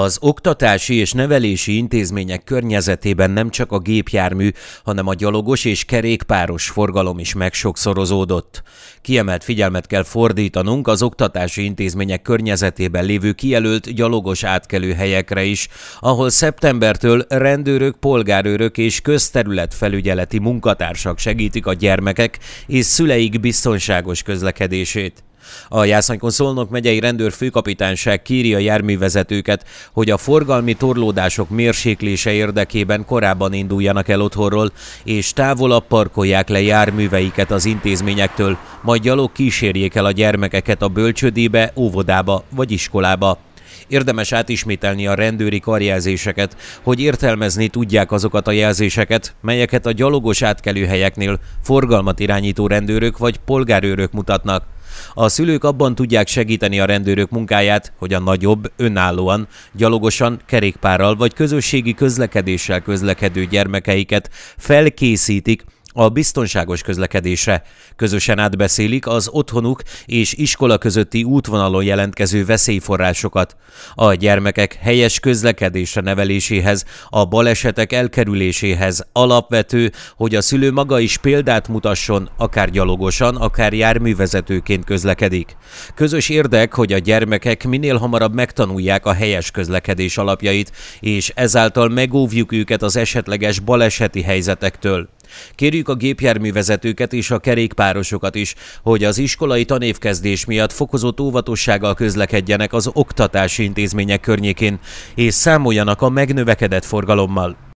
Az oktatási és nevelési intézmények környezetében nem csak a gépjármű, hanem a gyalogos és kerékpáros forgalom is megsokszorozódott. Kiemelt figyelmet kell fordítanunk az oktatási intézmények környezetében lévő kijelölt gyalogos átkelőhelyekre is, ahol szeptembertől rendőrök, polgárőrök és közterületfelügyeleti munkatársak segítik a gyermekek és szüleik biztonságos közlekedését. A Jászánykon Szolnok megyei főkapitányság kéri a járművezetőket, hogy a forgalmi torlódások mérséklése érdekében korábban induljanak el otthonról, és távolabb parkolják le járműveiket az intézményektől, majd gyalog kísérjék el a gyermekeket a bölcsödébe, óvodába vagy iskolába. Érdemes átismételni a rendőri karjelzéseket, hogy értelmezni tudják azokat a jelzéseket, melyeket a gyalogos átkelőhelyeknél forgalmat irányító rendőrök vagy polgárőrök mutatnak. A szülők abban tudják segíteni a rendőrök munkáját, hogy a nagyobb, önállóan, gyalogosan, kerékpárral vagy közösségi közlekedéssel közlekedő gyermekeiket felkészítik a biztonságos közlekedésre. Közösen átbeszélik az otthonuk és iskola közötti útvonalon jelentkező veszélyforrásokat. A gyermekek helyes közlekedésre neveléséhez, a balesetek elkerüléséhez alapvető, hogy a szülő maga is példát mutasson, akár gyalogosan, akár járművezetőként közlekedik. Közös érdek, hogy a gyermekek minél hamarabb megtanulják a helyes közlekedés alapjait, és ezáltal megóvjuk őket az esetleges baleseti helyzetektől. Kérjük a gépjárművezetőket és a kerékpárosokat is, hogy az iskolai tanévkezdés miatt fokozott óvatossággal közlekedjenek az oktatási intézmények környékén, és számoljanak a megnövekedett forgalommal.